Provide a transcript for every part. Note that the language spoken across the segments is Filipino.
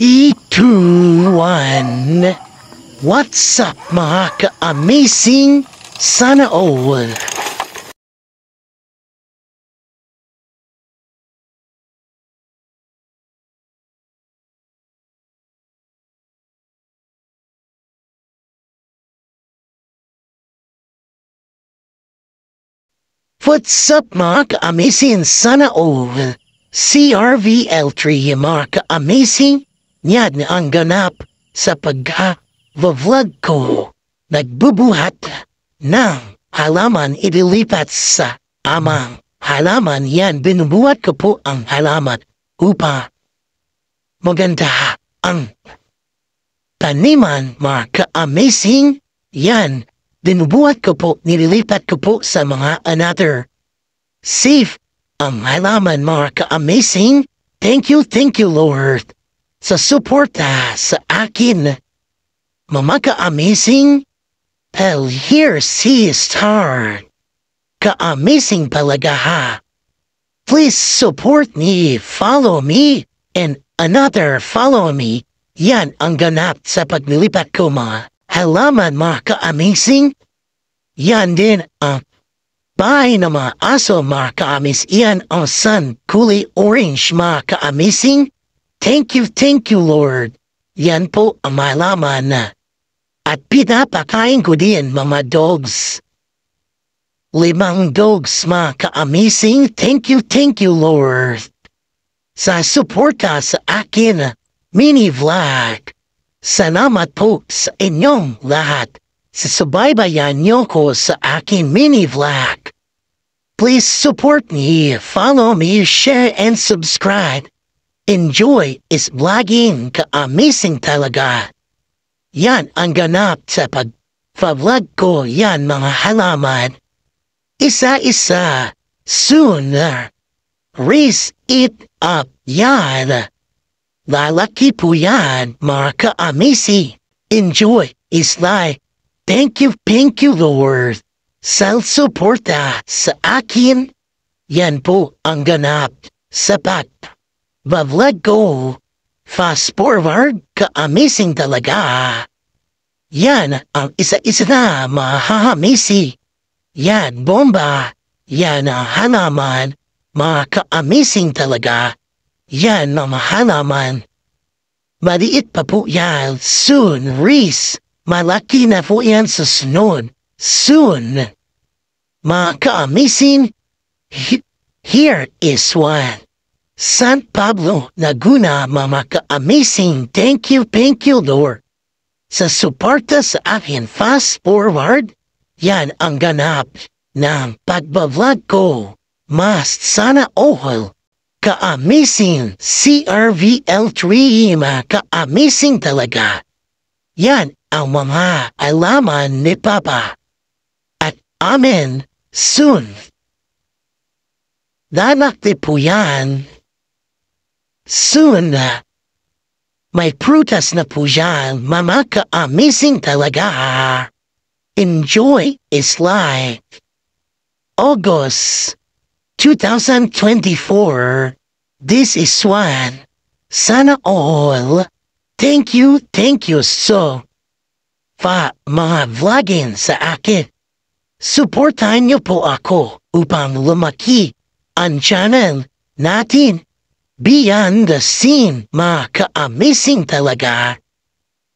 Three, two, one. What's up mga ka-amazing? Sana all. What's up mga ka-amazing? Sana all. CRVL3 mga ka-amazing? Yan ang ganap sa pagka-vlog ko. Nagbubuhat ng halaman idilipat sa amang halaman. Yan, binubuhat ko po ang halaman upa maganda ang taniman mga ka-amazing. Yan, dinubuhat ko po, nililipat ko po sa mga another. Safe ang halaman mga ka-amazing. Thank you, thank you, Lord sa suporta sa akin. Mga ka-amazing, Hell here sea star. Ka-amazing talaga ha. Please support me, follow me, and another follow me. Yan ang ganap sa paglilipat ko ma. halaman mga ka-amazing. Yan din ang bahay ng mga aso mga ka-amazing. Yan ang sun, kulay orange mga ka-amazing. Thank you, thank you, Lord. Yan po ang malaman. At pinapakain ko din mga dogs. Limang dogs maka ka-amazing. Thank you, thank you, Lord. Sa suporta sa akin, mini vlog. Salamat po sa inyong lahat. Sa subaybayan niyo ko sa akin mini vlog. Please support me, follow me, share, and subscribe. Enjoy is vlogging ka-amazing talaga. Yan ang ganap sa pag-vlog ko yan mga halaman. Isa-isa, soon, raise it up yan. Lalaki po yan Marka Amisi. Enjoy is like, thank you, thank you Lord. Self-suporta ah, sa akin. Yan po ang ganap sa pag Wawlego Fasporvar amazing talaga. Yan ang isa-isa na mahahamisi. Yan bomba. Yan ang hanaman Mga amazing talaga. Yan ang halaman. Maliit pa po yan. Soon, Reese. Malaki na po yan sa sunod. Soon. Mga amazing. here is one. San Pablo, Laguna, mama ka-amazing. Thank you, thank you, Lord. Sa suporta sa akin fast forward, yan ang ganap ng pagbablog ko. Must sana ohol. Ka-amazing CRVL3, mga ka-amazing talaga. Yan ang mga alaman ni Papa. At amen soon. Danak po yan Soon na. Uh, may prutas na po dyan, mama amazing talaga. Enjoy is like August 2024. This is Swan. Sana all. Thank you, thank you so. Fa mga vlogging sa akin. Suportahan niyo po ako upang lumaki ang channel natin beyond the scene, mga ka-amazing talaga.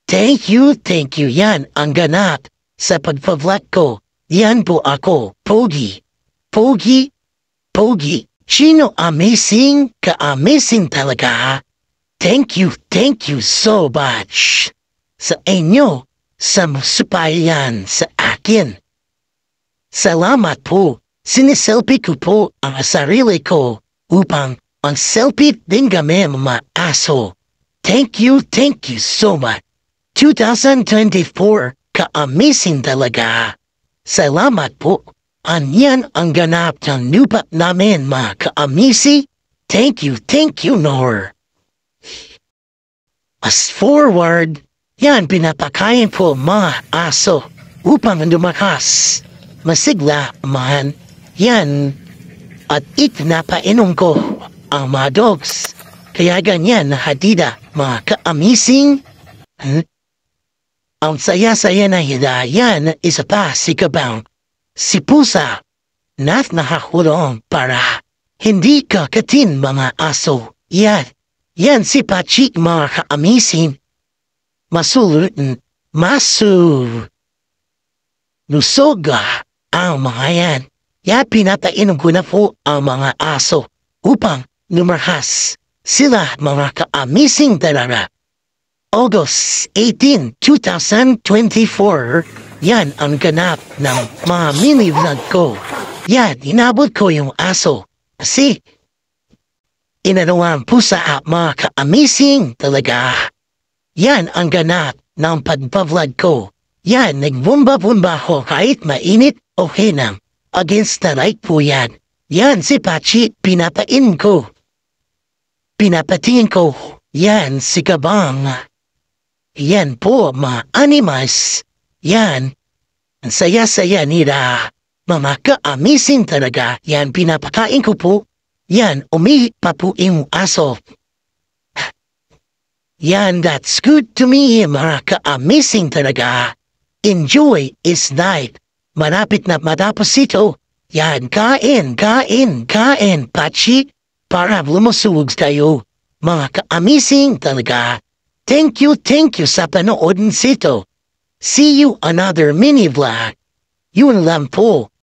Thank you, thank you yan ang ganap sa pagpavlog ko. Yan po ako, Pogi. Pogi, Pogi. Sino amazing, ka-amazing talaga. Thank you, thank you so much sa inyo sa supayan sa akin. Salamat po, siniselfie ko po ang sarili ko upang ang selfie din kami mga aso. Thank you, thank you so much. 2024, ka-amazing talaga. Salamat po. Anyan ang ganap ng lupa namin mga ka-amisi. Thank you, thank you, Nor. As forward, yan pinapakain po mga aso upang lumakas. Masigla, man. Yan. At itinapainom ko ang mga dogs. Kaya ganyan na hadida, mga ka amising Hmm? Ang saya-saya na hidayan, isa pa si Kabang. Si Pusa, nath nahahulong para hindi ka katin mga aso. Yan, yan si Pachik mga ka amising Masulutin, hmm, masul. Nusoga ah, ang mga yan. Ya pinatainom ko na po ang mga aso upang lumahas sila mga ka-amazing dalaga. August 18, 2024, yan ang ganap ng mga mini-vlog ko. Yan, inabot ko yung aso. Kasi, inanawang pusa at mga ka-amazing talaga. Yan ang ganap ng pagpavlog ko. Yan, nagbumba-bumba ko kahit mainit o hinang. Against the light po yan. Yan si Pachi, pinapain ko. Pinapatingin ko, yan si Gabang. Yan po mga animals. Yan. Ang saya-saya nila. Mama ka-amazing talaga. Yan pinapakain ko po. Yan umihi pa aso. Yan that's good to me mga ka-amazing talaga. Enjoy is night. Manapit na matapos ito. Yan, kain, kain, kain, Pachi. Parablumusulug tayo, mga kaamising talaga. Thank you, thank you sa panoodin sito. See you another mini vlog. Yun lang po.